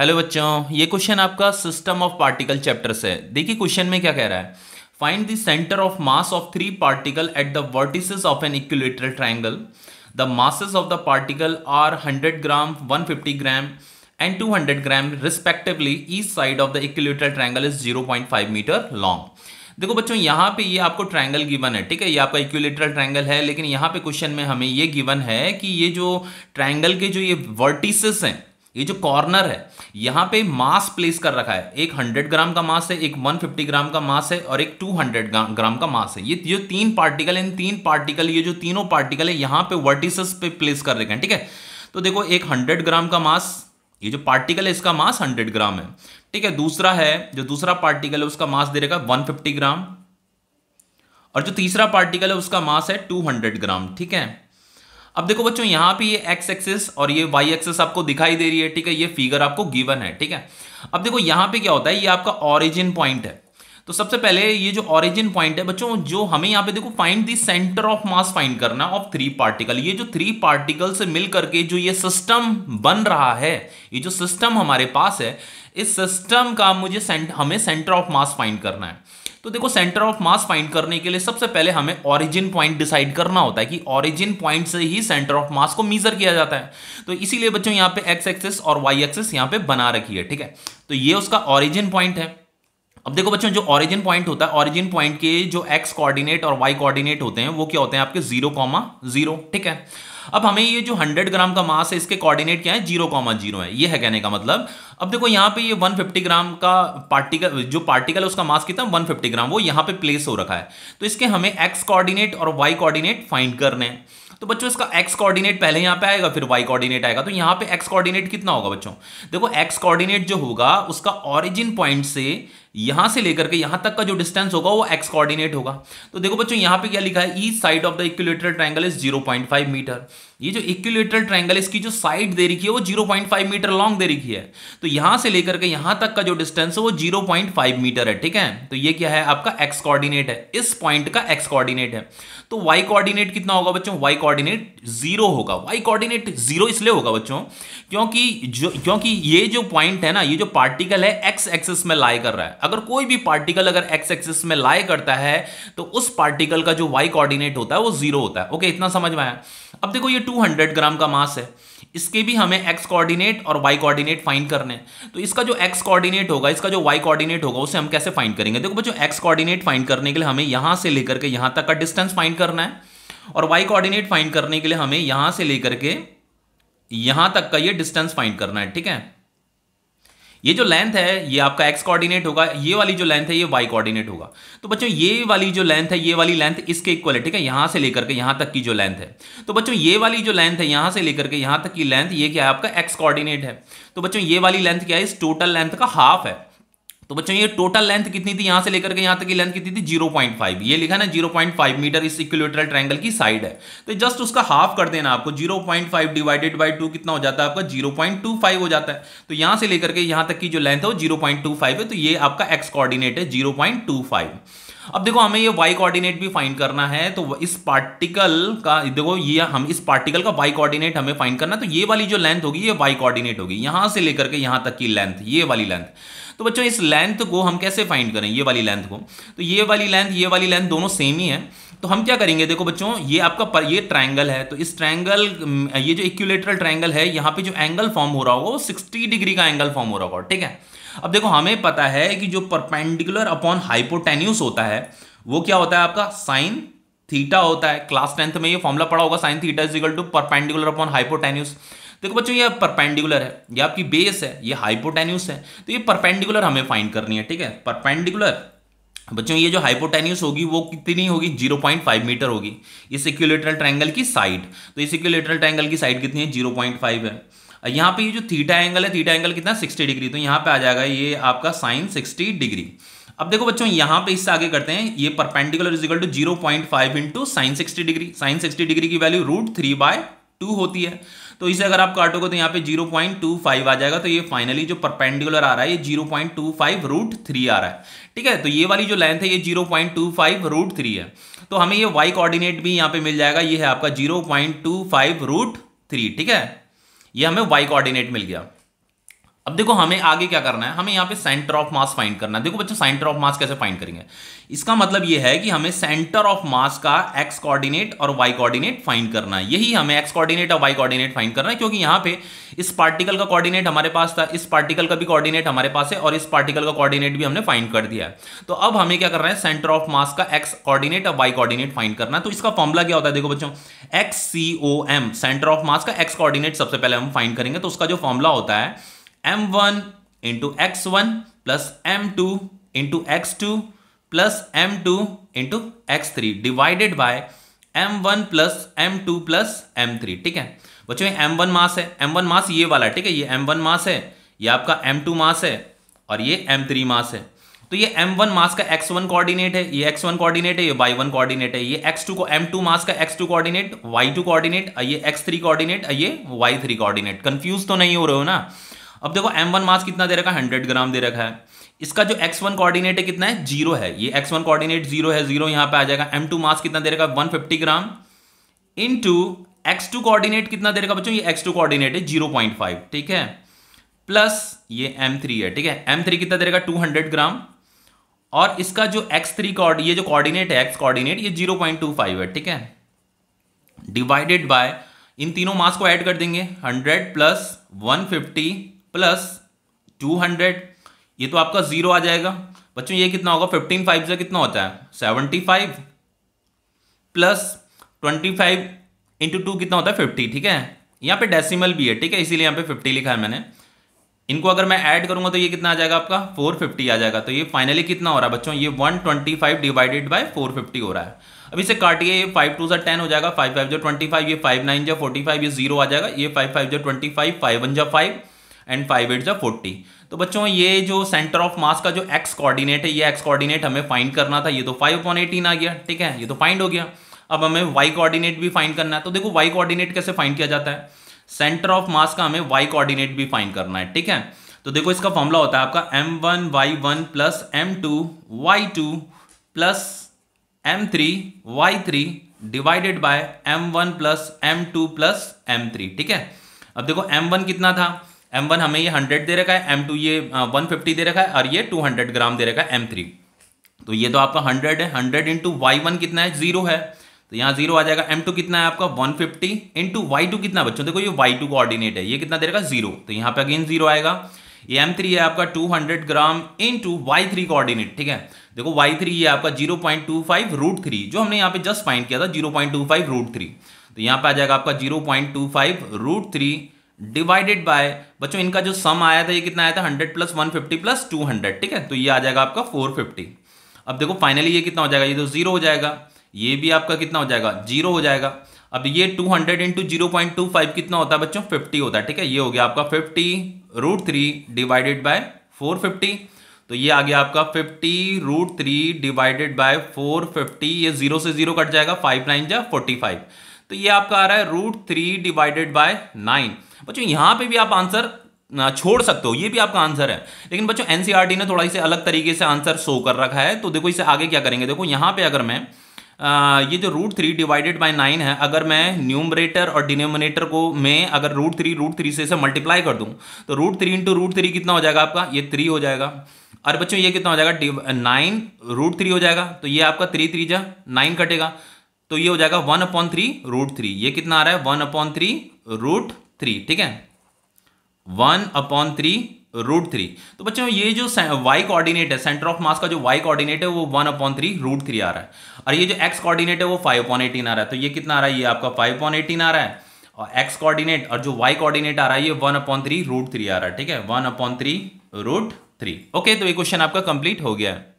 hello बच्चों ये question आपका सिस्टम ऑफ पार्टिकल चैप्टर से है देखिए क्वेश्चन में क्या कह रहा है find the centre of mass of three particle at the vertices of an equilateral triangle the masses of the particle are 100 gram 150 gram and 200 gram side of the of triangle is zero point five metre long देखो बच्चों यहाँ पे ये आपको triangle given है ठीक है ये आपका इक्विलेटरल ट्रायंगल है लेकिन यहाँ पे क्वेश्चन में हमें ये गिवन है कि ये जो ट्रायंगल के जो ये वर्टिसेस हैं ये जो कॉर्नर है यहां पे मास प्लेस कर रखा है एक 100 ग्राम का मास है एक 150 ग्राम का मास है और एक 200 ग्राम का मास है ये जो तीन पार्टिकल इन तीन पार्टिकल ये जो तीनों पार्टिकल है यहां पे वर्टिस पे प्लेस कर रखे हैं ठीक है तो देखो एक 100 ग्राम का मास ये जो पार्टिकल है इसका मास हंड्रेड ग्राम है ठीक है दूसरा है जो दूसरा पार्टिकल है उसका मास दे रखा वन फिफ्टी ग्राम और जो तीसरा पार्टिकल है उसका मास है टू ग्राम ठीक है अब देखो बच्चों यहां पे ये एक्स एक्सेस और ये वाई एक्सेस आपको दिखाई दे रही है ठीक है ये फिगर आपको गिवन है ठीक है अब देखो यहां पे क्या होता है ये आपका ऑरिजिन पॉइंट है तो सबसे पहले ये जो ऑरिजिन पॉइंट है बच्चों जो हमें यहाँ पे देखो find the centre of mass find करना ऑफ थ्री पार्टिकल ये जो थ्री पार्टिकल से मिल करके जो ये सिस्टम बन रहा है ये जो सिस्टम हमारे पास है इस सिस्टम का मुझे सेंट, हमें सेंटर ऑफ मास फाइंड करना है तो देखो सेंटर ऑफ मास फाइंड करने के लिए सबसे पहले हमें ऑरिजिन पॉइंट डिसाइड करना होता है कि ऑरिजिन पॉइंट से ही सेंटर ऑफ मास को मीजर किया जाता है तो इसीलिए बच्चों यहाँ पे एक्स एक्सेस और वाई एक्सेस यहाँ पे बना रखी है ठीक है तो ये उसका ऑरिजिन पॉइंट है अब देखो बच्चों जो ऑरिजिन पॉइंट होता है ऑरिजिन पॉइंट के जो एक्स कोऑर्डिनेट और वाई कोऑर्डिनेट होते हैं वो क्या होते हैं आपके जीरो कॉमा जीरो ठीक है अब हमें ये जो 100 ग्राम का मास है इसके कोऑर्डिनेट क्या है जीरो कॉमा जीरो है ये है कहने का मतलब अब देखो यहाँ पे ये 150 ग्राम का पार्टिकल जो पार्टिकल है उसका मास कितना 150 ग्राम वो यहाँ पे प्लेस हो रखा है तो इसके हमें एक्स कोऑर्डिनेट और वाई कोऑर्डिनेट फाइंड करने हैं तो बच्चों इसका एक्स कोऑर्डिनेट पहले यहाँ पे आएगा फिर वाई कोऑर्डिनेट आएगा तो यहाँ पे एक्स कोऑर्डिनेट कितना होगा बच्चों देखो एक्स कोऑर्डिनेट जो होगा उसका ऑरिजिन पॉइंट से यहां से लेकर के यहां तक का जो डिस्टेंस होगा वो एक्स कोऑर्डिनेट होगा तो देखो बच्चों यहां पे क्या लिखा है ई side of the equilateral triangle is 0.5 metre ये जो इक्विलेटरल ट्रायंगल इसकी जो साइड दे रखी है वो 0.5 मीटर लॉन्ग दे रखी है तो यहां से लेकर के यहां तक का जो डिस्टेंस है वो 0.5 मीटर है ठीक है तो ये क्या है आपका एक्स कोऑर्डिनेट है इस पॉइंट का एक्स कोऑर्डिनेट है तो वाई कोऑर्डिनेट कितना होगा बच्चों वाई कोऑर्डिनेट जीरो होगा वाई कोऑर्डिनेट जीरो इसलिए होगा बच्चों क्योंकि जो क्योंकि ये जो पॉइंट है ना ये जो पार्टिकल है एक्स एक्सिस में लाई कर रहा है अगर कोई भी पार्टिकल अगर एक्स एक्सिस में लाए करता है तो उस पार्टिकल का जो वाई कोऑर्डिनेट होता है वो जीरो होता है ओके इतना समझ में आया अब देखो ये 200 ग्राम का मास है इसके भी हमें एक्स कोऑर्डिनेट और वाई कोऑर्डिनेट फाइंड करने हैं तो इसका जो एक्स कोऑर्डिनेट होगा इसका जो वाई कोऑर्डिनेट होगा उसे हम कैसे फाइंड करेंगे देखो बच्चों एक्स कोऑर्डिनेट फाइंड करने के लिए हमें यहां से लेकर के यहां तक का डिस्टेंस फाइंड करना है और वाई कोऑर्डिनेट फाइंड करने के लिए हमें यहां से लेकर के यहां तक का ये डिस्टेंस फाइंड करना है ठीक है ये जो लेंथ है ये आपका एक्स कोऑर्डिनेट होगा ये वाली जो लेंथ है ये वाई कोऑर्डिनेट होगा तो बच्चों ये वाली जो लेंथ है ये वाली लेंथ इसके इक्वल है ठीक है यहां से लेकर के यहां तक की जो लेंथ है तो बच्चों ये वाली जो लेंथ है यहां से लेकर के यहां तक की लेंथ ये क्या है आपका एक्स कोऑर्डिनेट है तो बच्चों ये वाली लेंथ क्या है इस टोटल लेंथ का हाफ है तो बच्चों ये टोटल लेंथ कितनी थी यहां से लेकर के यहां तक की लेंथ कितनी थी 0.5 ये लिखा ना 0.5 मीटर इस इक्विलेटरल ट्रायंगल की साइड है तो जस्ट उसका हाफ कर देना आपको 0.5 डिवाइडेड बाय 2 कितना हो जाता है आपका 0.25 हो जाता है तो यहां से लेकर के यहां तक की जो लेंथ है वो 0.25 है तो ये आपका एक्स कोऑर्डिनेट है 0.25 अब देखो हमें ये वाई कोऑर्डिनेट भी फाइंड करना है तो इस पार्टिकल का देखो ये हम इस पार्टिकल का वाई कोऑर्डिनेट हमें फाइंड करना तो ये वाली जो लेंथ होगी ये वाई कोऑर्डिनेट होगी यहां से लेकर के यहां तक की लेंथ ये वाली लेंथ तो बच्चों इस लेंथ को हम कैसे फाइंड करें ये वाली लेंथ को तो ये वाली लेंथ ये वाली लेंथ दोनों सेम ही है तो हम क्या करेंगे देखो बच्चों ये आपका पर, ये ट्रायंगल है तो इस ट्रायंगल ये जो इक्यूलेटरल ट्रायंगल है यहाँ पे जो एंगल फॉर्म हो रहा होगा वो सिक्सटी डिग्री का एंगल फॉर्म हो रहा होगा ठीक है अब देखो हमें पता है कि जो परपेंडिकुलर अपॉन हाइपोटेन्यूस होता है वो क्या होता है आपका साइन थीटा होता है क्लास टेंथ में ये फॉर्मुला पड़ा होगा sine theta is equal to perpendicular upon hypotenuse देखो बच्चों ये परपेंडिकुलर है ये आपकी बेस है ये हाइपोटेन्यूस है तो ये परपेंडिकुलर हमें फाइंड करनी है ठीक है परपेंडिकुलर बच्चों ये जो हाइपोटेन्यूस होगी वो कितनी होगी 0.5 मीटर होगी इस इक्विलेटरल ट्रायंगल की साइड तो इस इक्विलेटरल ट्रायंगल की साइड कितनी है 0.5 है यहाँ पे ये जो थीटा एंगल है थीटा एंगल कितना 60 डिग्री तो यहाँ पे आ जाएगा ये आपका साइन 60 डिग्री अब देखो बच्चों यहाँ पे इससे आगे करते हैं ये perpendicular is equal to zero point five into sine sixty degree sine sixty degree की value root three by two होती है तो इसे अगर आप काटोगे तो यहाँ पे जीरो पॉइंट टू फाइव आ जाएगा तो ये फाइनली जो परपेंडिकुलर आ रहा है ये zero point two five root three आ रहा है ठीक है तो ये वाली जो लेंथ है ये zero point two five root three है तो हमें ये वाई कोऑर्डिनेट भी यहाँ पे मिल जाएगा ये है आपका zero point two five root three ठीक है ये हमें वाई कोऑर्डिनेट मिल गया अब देखो हमें आगे क्या करना है हमें यहाँ पे सेंटर ऑफ मास फाइंड करना है देखो बच्चों सेंटर ऑफ मास कैसे फाइंड करेंगे इसका मतलब ये है कि हमें सेंटर ऑफ मास का एक्स कोऑर्डिनेट और वाई कोऑर्डिनेट फाइंड करना है यही हमें एक्स कोऑर्डिनेट और वाई कोऑर्डिनेट फाइंड करना है क्योंकि यहाँ पे इस पार्टिकल का कॉर्डिनेट हमारे पास था इस पार्टिकल का भी कॉर्डिनेट हमारे पास है और इस पार्टिकल का कॉर्डिनेट भी हमने फाइंड कर दिया है तो अब हमें क्या करना है सेंटर ऑफ मास का एक्स कॉर्डिनेट और वाई कॉर्डिनेट फाइंड करना है तो इसका फॉर्मुला क्या होता है देखो बच्चों X C O M centre of mass का एक्स कॉर्डिनेट सबसे पहले हम फाइंड करेंगे तो उसका जो फॉर्मुला होता है M one into X one plus M two into X two plus M two into X three divided by M one plus M two plus M three ठीक है बच्चों ये एम वन मास है M one mass ये वाला ठीक है ये एम वन मास है ये आपका एम टू मास है और ये एम थ्री मास है तो ये m1 मास का x1 कोऑर्डिनेट है ये x1 कोऑर्डिनेट है ये y1 कोऑर्डिनेट है ये x2 को m2 मास का x2 कोऑर्डिनेट y2 कोऑर्डिनेट ये x3 कोऑर्डिनेट ये y3 कोऑर्डिनेट कंफ्यूज तो नहीं हो रहे हो ना अब देखो एम वन मास कितना दे रखा है हंड्रेड ग्राम दे रखा है इसका जो एक्स वन कोऑर्डिनेट है कितना है जीरो है ये एक्स वन कोऑर्डिनेट जीरो है जीरो यहाँ पे आ जाएगा एम टू मास कितना दे रखा है one fifty gram into X two coordinate कितना दे रखा बच्चों ये एक्स टू कोऑर्डिनेट है जीरो पॉइंट फाइव ठीक है प्लस ये एम थ्री है ठीक है एम थ्री कितना दे रखा टू हंड्रेड ग्राम और इसका जो एक्स थ्री ये जो कोऑर्डिनेट है एक्स कोऑर्डिनेट ये जीरो पॉइंट टू फाइव है ठीक है डिवाइडेड बाय इन तीनों मास को ऐड कर देंगे hundred plus one fifty plus two hundred ये तो आपका जीरो आ जाएगा बच्चों ये कितना होगा फिफ्टीन फाइव से कितना होता है seventy five plus twenty five into two कितना होता है फिफ्टी ठीक है यहाँ पे डेसिमल भी है ठीक है इसीलिए यहाँ पे फिफ्टी लिखा है मैंने इनको अगर मैं ऐड करूंगा तो ये कितना आ जाएगा आपका फोर फिफ्टी आ जाएगा तो ये फाइनली कितना हो रहा है बच्चों ये one twenty five divided by four fifty हो रहा है अब इसे काटिए ये फाइव टू जै टेन हो जाएगा फाइव फाइव जो ट्वेंटी फाइव ये फाइव नाइन जो फोर्टी फाइव ये जीरो आ जाएगा ये फाइव फाइव जो ट्वेंटी फाइव फाइव वन जो फाइव एंड फाइव एट जो फोर्टी तो बच्चों ये जो सेंटर ऑफ मास का जो एक्स कोऑर्डिनेट है ये एक्स कोऑर्डिनेट हमें फाइंड करना था ये तो फाइव अपॉन एटीन आ गया ठीक है ये तो फाइंड हो गया अब हमें वाई कोऑर्डिनेट भी फाइंड करना है तो देखो वाई कोऑर्डिनेट कैसे फाइंड किया जाता है सेंटर ऑफ मास का हमें वाई कोऑर्डिनेट भी फाइंड करना है ठीक है तो देखो इसका फॉर्मूला होता है आपका M one Y one plus M two Y two plus M three Y three divided by M one plus M two plus M three ठीक है अब देखो एम वन कितना था एम वन हमें ये हंड्रेड दे रखा है एम टू ये वन फिफ्टी दे रखा है और ये टू हंड्रेड ग्राम दे रखा है एम थ्री तो ये तो आपका हंड्रेड है हंड्रेड इंटू वाई वन कितना है जीरो है तो यहाँ जीरो आ जाएगा एम टू कितना है आपका one fifty into Y two कितना बच्चों देखो ये वाई टू कोऑर्डिनेट है ये कितना दे रखा जीरो तो यहाँ पे अगेन जीरो आएगा ये एम थ्री है आपका two hundred gram into Y three coordinate ठीक है देखो वाई थ्री ये आपका zero point two five root three जो हमने यहाँ पे जस्ट फाइंड किया था zero point two five root three तो यहाँ पे आ जाएगा आपका zero point two five root three divided by बच्चों इनका जो सम आया था ये कितना आया था hundred plus one fifty plus two hundred ठीक है तो ये आ जाएगा आपका फोर फिफ्टी अब देखो फाइनली ये कितना हो जाएगा ये तो जीरो हो जाएगा ये भी आपका कितना हो जाएगा जीरो हो जाएगा अब ये टू हंड्रेड इंटू जीरो कितना होता है बच्चों फिफ्टी होता है ठीक है ये हो गया आपका fifty root three divided by four fifty तो ये आ गया आपका fifty root three divided by four fifty ये जीरो से जीरो कट जाएगा फाइव नाइन जा फोर्टी फाइव तो ये आपका आ रहा है root three divided by nine बच्चों यहां पे भी आप आंसर छोड़ सकते हो ये भी आपका आंसर है लेकिन बच्चों एनसीईआरटी e ने थोड़ा इसे अलग तरीके से आंसर शो कर रखा है तो देखो इसे आगे क्या करेंगे देखो यहां पे अगर मैं आ, ये जो root three divided by nine है अगर मैं न्यूमरेटर और डिनोमिनेटर को मैं अगर रूट थ्री रूट थ्री से इसे मल्टीप्लाई कर दूं तो root three into root three कितना हो जाएगा आपका ये थ्री हो जाएगा और बच्चों ये कितना हो जाएगा नाइन रूट थ्री हो जाएगा तो ये आपका थ्री थ्री जा नाइन कटेगा तो ये हो जाएगा one upon three root three ये कितना आ रहा है one upon three root three ठीक है one upon three root three तो बच्चों ये जो वाई कोऑर्डिनेट है सेंटर ऑफ मास का जो वाई कोऑर्डिनेट है वो one upon three root three आ रहा है और ये जो एक्स कोऑर्डिनेट है वो फाइव अपॉन एटीन आ रहा है तो ये कितना आ रहा है ये आपका फाइव अपॉन एटीन आ रहा है और एक्स कोऑर्डिनेट और जो वाई कोऑर्डिनेट आ रहा है ये one upon three root three आ रहा है ठीक है one upon three root three okay तो ये क्वेश्चन आपका कंप्लीट हो गया है